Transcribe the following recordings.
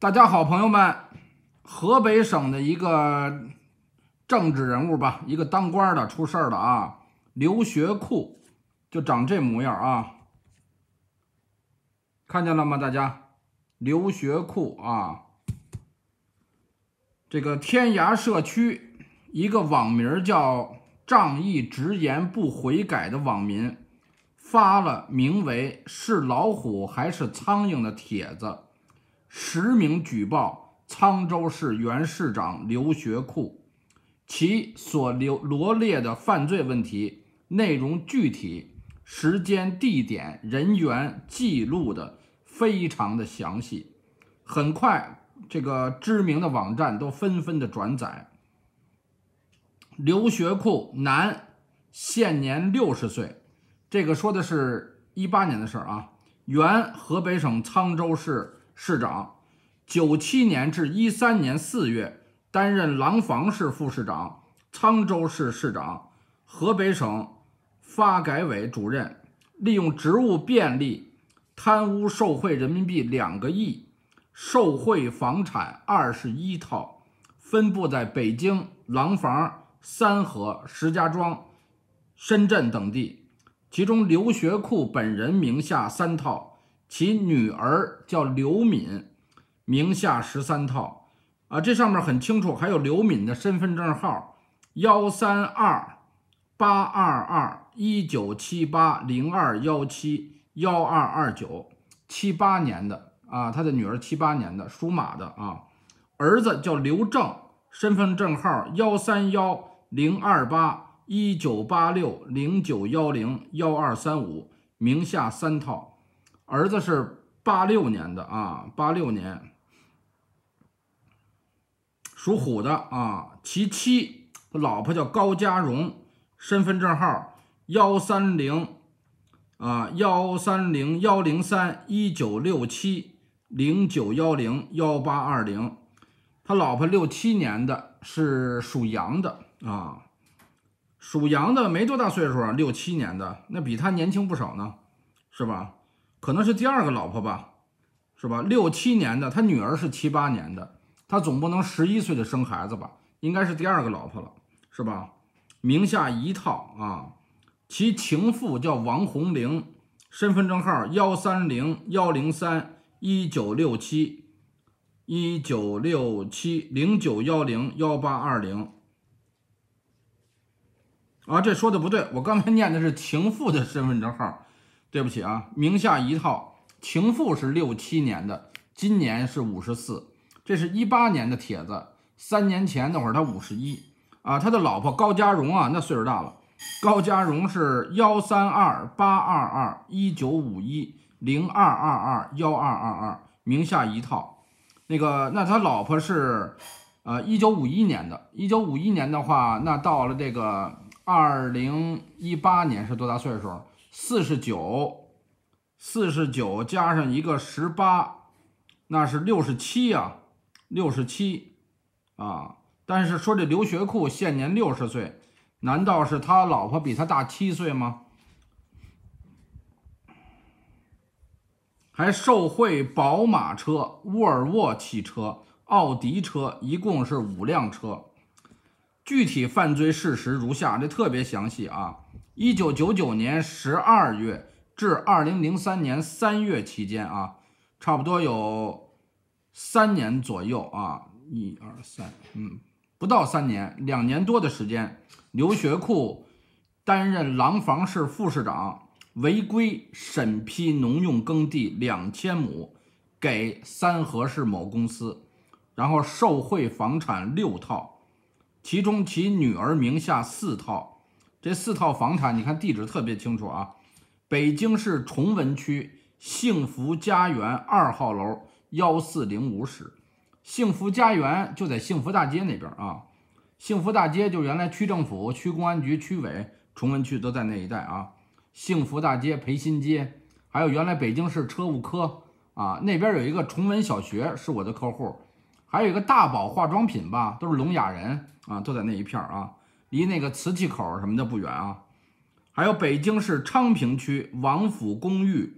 大家好，朋友们，河北省的一个政治人物吧，一个当官的出事儿了啊！留学库就长这模样啊，看见了吗，大家？留学库啊，这个天涯社区一个网名叫“仗义直言不悔改”的网民发了名为“是老虎还是苍蝇”的帖子。实名举报沧州市原市长刘学库，其所留罗列的犯罪问题内容具体，时间、地点、人员记录的非常的详细。很快，这个知名的网站都纷纷的转载。刘学库，男，现年六十岁，这个说的是一八年的事儿啊。原河北省沧州市。市长，九七年至一三年四月担任廊坊市副市长、沧州市市长、河北省发改委主任，利用职务便利，贪污受贿人民币两个亿，受贿房产二十一套，分布在北京、廊坊、三河、石家庄、深圳等地，其中刘学库本人名下三套。其女儿叫刘敏，名下十三套，啊，这上面很清楚。还有刘敏的身份证号：幺三二八二二一九七八零二幺七幺二二九，七八年的啊，他的女儿七八年的，属马的啊。儿子叫刘正，身份证号：幺三幺零二八一九八六零九幺零幺二三五，名下三套。儿子是八六年的啊，八六年属虎的啊。其妻老婆叫高佳荣，身份证号幺三零啊幺三零幺零三一九六七零九幺零幺八二零。他老婆六七年的，是属羊的啊。属羊的没多大岁数啊，六七年的那比他年轻不少呢，是吧？可能是第二个老婆吧，是吧？六七年的，他女儿是七八年的，他总不能十一岁的生孩子吧？应该是第二个老婆了，是吧？名下一套啊，其情妇叫王红玲，身份证号幺三零幺零三一九六七一九六七零九幺零幺八二零啊，这说的不对，我刚才念的是情妇的身份证号。对不起啊，名下一套情妇是六七年的，今年是五十四，这是一八年的帖子，三年前那会儿他五十一啊，他的老婆高佳荣啊，那岁数大了，高家荣是幺三二八二二一九五一零二二二幺二二二名下一套，那个那他老婆是，呃一九五一年的，一九五一年的话，那到了这个二零一八年是多大岁数？四十九，四十九加上一个十八，那是六十七啊，六十七，啊！但是说这刘学库现年六十岁，难道是他老婆比他大七岁吗？还受贿宝马车、沃尔沃汽车、奥迪车，一共是五辆车。具体犯罪事实如下，这特别详细啊。一九九九年十二月至二零零三年三月期间啊，差不多有三年左右啊，一二三，嗯，不到三年，两年多的时间，刘学库担任廊坊市副市长，违规审批农用耕地两千亩给三河市某公司，然后受贿房产六套，其中其女儿名下四套。这四套房产，你看地址特别清楚啊，北京市崇文区幸福家园二号楼幺四零五室。幸福家园就在幸福大街那边啊，幸福大街就原来区政府、区公安局、区委，崇文区都在那一带啊。幸福大街、培新街，还有原来北京市车务科啊，那边有一个崇文小学是我的客户，还有一个大宝化妆品吧，都是聋哑人啊，都在那一片啊。离那个瓷器口什么的不远啊，还有北京市昌平区王府公寓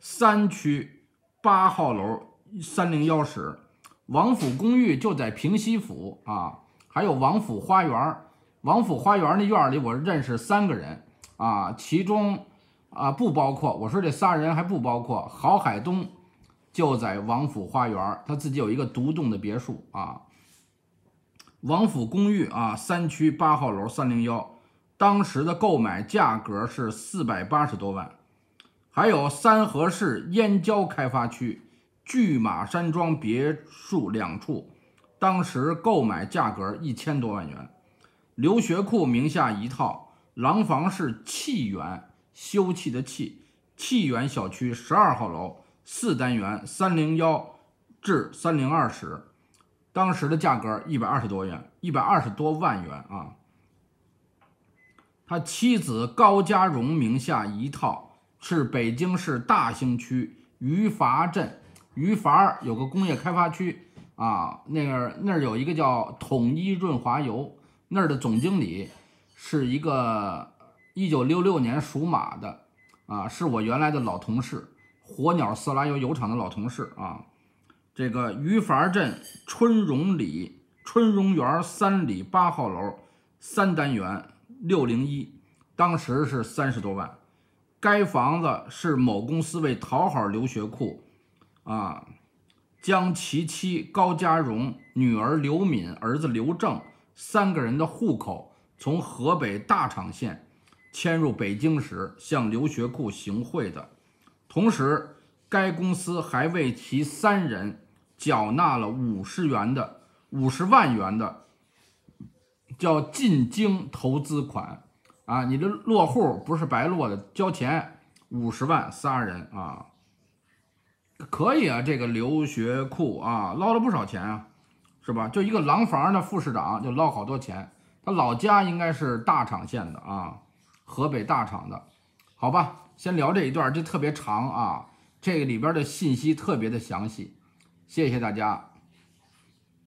三区八号楼三零幺室。王府公寓就在平西府啊，还有王府花园。王府花园那院里，我认识三个人啊，其中啊不包括，我说这仨人还不包括郝海东，就在王府花园，他自己有一个独栋的别墅啊。王府公寓啊，三区八号楼三零幺，当时的购买价格是四百八十多万。还有三河市燕郊开发区巨马山庄别墅两处，当时购买价格一千多万元。留学库名下一套廊坊市沁园修憩的沁沁园小区十二号楼四单元三零幺至三零二室。当时的价格一百二十多元，一百二十多万元啊。他妻子高家荣名下一套是北京市大兴区榆垡镇榆垡有个工业开发区啊，那个那儿有一个叫统一润滑油那儿的总经理是一个一九六六年属马的啊，是我原来的老同事，火鸟色拉油油厂的老同事啊。这个于凡镇春荣里春荣园三里八号楼三单元六零一，当时是三十多万。该房子是某公司为讨好留学库，啊，将其妻高家荣、女儿刘敏、儿子刘正三个人的户口从河北大厂县迁入北京时向留学库行贿的。同时，该公司还为其三人。缴纳了五十元的五十万元的，叫进京投资款啊！你这落户不是白落的，交钱五十万仨人啊，可以啊！这个留学库啊，捞了不少钱啊，是吧？就一个廊坊的副市长就捞好多钱，他老家应该是大厂县的啊，河北大厂的，好吧？先聊这一段，这特别长啊，这个里边的信息特别的详细。谢谢大家。